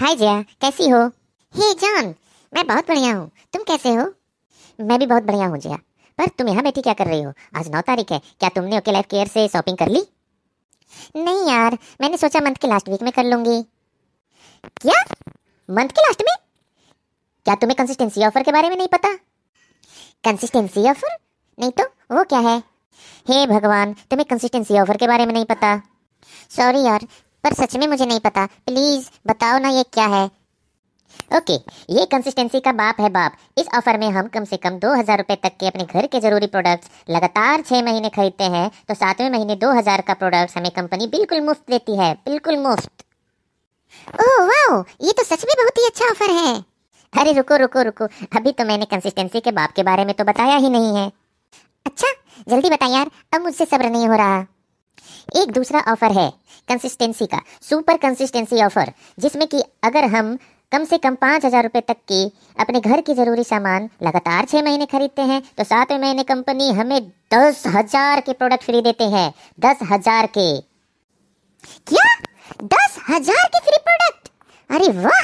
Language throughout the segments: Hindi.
हाय जया कैसी हो हे जान मैं बहुत बढ़िया हूँ तुम कैसे हो मैं भी बहुत बढ़िया हूँ जया पर तुम यहाँ बैठी क्या कर रही हो आज नौ तारीख है क्या तुमने ओके लाइफ केयर से शॉपिंग कर ली नहीं यार मैंने सोचा मंथ के लास्ट वीक में कर लूंगी क्या मंथ के लास्ट में क्या तुम्हें कंसिस्टेंसी ऑफर के बारे में नहीं पता कंसिस्टेंसी ऑफर नहीं तो वो क्या है हे भगवान तुम्हें कंसिस्टेंसी ऑफर के बारे में नहीं पता सॉरी यार पर सच में मुझे नहीं पता प्लीज़ बताओ ना ये क्या है ओके okay, ये कंसिस्टेंसी का बाप है बाप इस ऑफर में हम कम से कम दो हज़ार रुपए तक के अपने घर के ज़रूरी प्रोडक्ट्स लगातार छह महीने खरीदते हैं तो सातवें महीने दो हज़ार का प्रोडक्ट्स हमें कंपनी बिल्कुल मुफ्त देती है बिल्कुल मुफ्त ओह वाओ ये तो सच में बहुत ही अच्छा ऑफर है अरे रुको रुको रुको अभी तो मैंने कंसिस्टेंसी के बाप के बारे में तो बताया ही नहीं है अच्छा जल्दी बता यार अब मुझसे सब्र नहीं हो रहा एक दूसरा ऑफर है कंसिस्टेंसी का सुपर कंसिस्टेंसी ऑफर जिसमें कि अगर हम कम से कम पाँच हज़ार रुपये तक की अपने घर की ज़रूरी सामान लगातार छः महीने खरीदते हैं तो सातवें महीने कंपनी हमें दस हज़ार के प्रोडक्ट फ्री देते हैं दस हज़ार के क्या दस हज़ार के फ्री प्रोडक्ट अरे वाह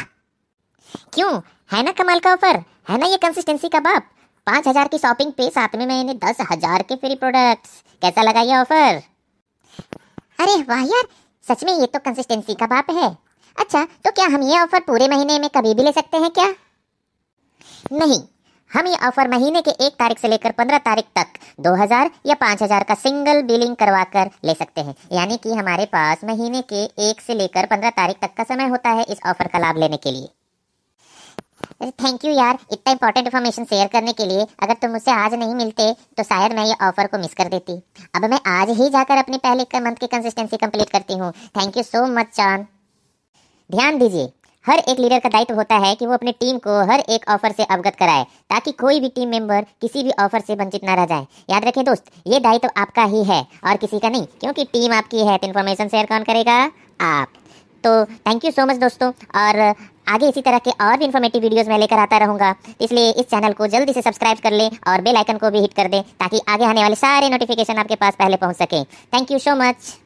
क्यों है ना कमाल का ऑफर है ना ये कंसिस्टेंसी का बाप पाँच हज़ार की शॉपिंग पे सातवें महीने दस हज़ार के फ्री प्रोडक्ट्स कैसा लगा ये ऑफर अरे वाह यार सच में ये तो कंसिस्टेंसी का बाप है अच्छा तो क्या हम ये ऑफर पूरे महीने में कभी भी ले सकते हैं क्या नहीं हम ये ऑफर महीने के एक तारीख से लेकर पंद्रह तारीख तक दो हजार या पाँच हजार का सिंगल बिलिंग करवा कर ले सकते हैं यानी कि हमारे पास महीने के एक से लेकर पंद्रह तारीख तक का समय होता है इस ऑफर का लाभ लेने के लिए अरे थैंक यू यार इतना इंपॉर्टेंट इन्फॉर्मेशन शेयर करने के लिए अगर तुम मुझसे आज नहीं मिलते तो शायद मैं ये ऑफर को मिस कर देती अब मैं आज ही जाकर अपने पहले मंथ की कंसिस्टेंसी कंप्लीट करती हूँ थैंक यू सो मच चांद ध्यान दीजिए हर एक लीडर का दायित्व होता है कि वो अपनी टीम को हर एक ऑफर से अवगत कराए ताकि कोई भी टीम मेंबर किसी भी ऑफर से वंचित ना रह जाए याद रखें दोस्त ये दायित्व आपका ही है और किसी का नहीं क्योंकि टीम आपकी है तो इन्फॉर्मेशन शेयर कौन करेगा आप तो थैंक यू सो मच दोस्तों और आगे इसी तरह के और भी इन्फॉर्मेटिव वीडियोस मैं लेकर आता रहूँगा इसलिए इस चैनल को जल्दी से सब्सक्राइब कर लें और बेल आइकन को भी हिट कर दें ताकि आगे आने वाले सारे नोटिफिकेशन आपके पास पहले पहुँच सकें थैंक यू सो मच